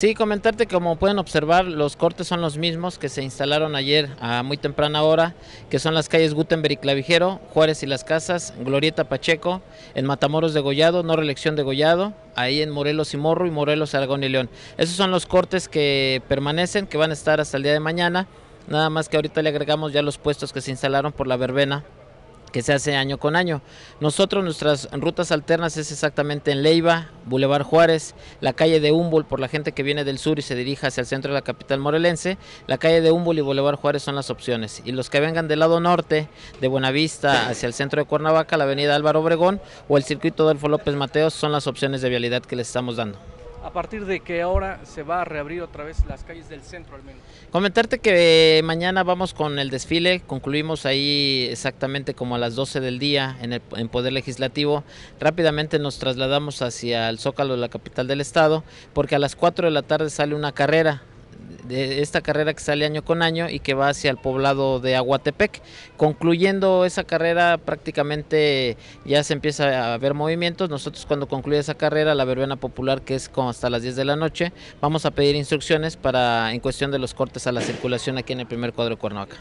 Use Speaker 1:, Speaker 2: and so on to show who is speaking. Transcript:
Speaker 1: Sí, comentarte como pueden observar, los cortes son los mismos que se instalaron ayer a muy temprana hora, que son las calles Gutenberg y Clavijero, Juárez y Las Casas, Glorieta Pacheco, en Matamoros de Gollado, no reelección de Gollado, ahí en Morelos y Morro y Morelos, Aragón y León. Esos son los cortes que permanecen, que van a estar hasta el día de mañana, nada más que ahorita le agregamos ya los puestos que se instalaron por la verbena que se hace año con año. Nosotros nuestras rutas alternas es exactamente en Leiva, Boulevard Juárez, la calle de Humboldt por la gente que viene del sur y se dirige hacia el centro de la capital morelense, la calle de Humboldt y Boulevard Juárez son las opciones. Y los que vengan del lado norte, de Buenavista hacia el centro de Cuernavaca, la avenida Álvaro Obregón o el circuito Adolfo López Mateos son las opciones de vialidad que les estamos dando
Speaker 2: a partir de que ahora se va a reabrir otra vez las calles del centro al menos.
Speaker 1: Comentarte que eh, mañana vamos con el desfile, concluimos ahí exactamente como a las 12 del día en el en Poder Legislativo. Rápidamente nos trasladamos hacia el Zócalo, la capital del estado, porque a las 4 de la tarde sale una carrera de esta carrera que sale año con año y que va hacia el poblado de Aguatepec. Concluyendo esa carrera prácticamente ya se empieza a ver movimientos. Nosotros cuando concluye esa carrera, la verbena popular que es como hasta las 10 de la noche, vamos a pedir instrucciones para en cuestión de los cortes a la circulación aquí en el primer cuadro de Cuernavaca.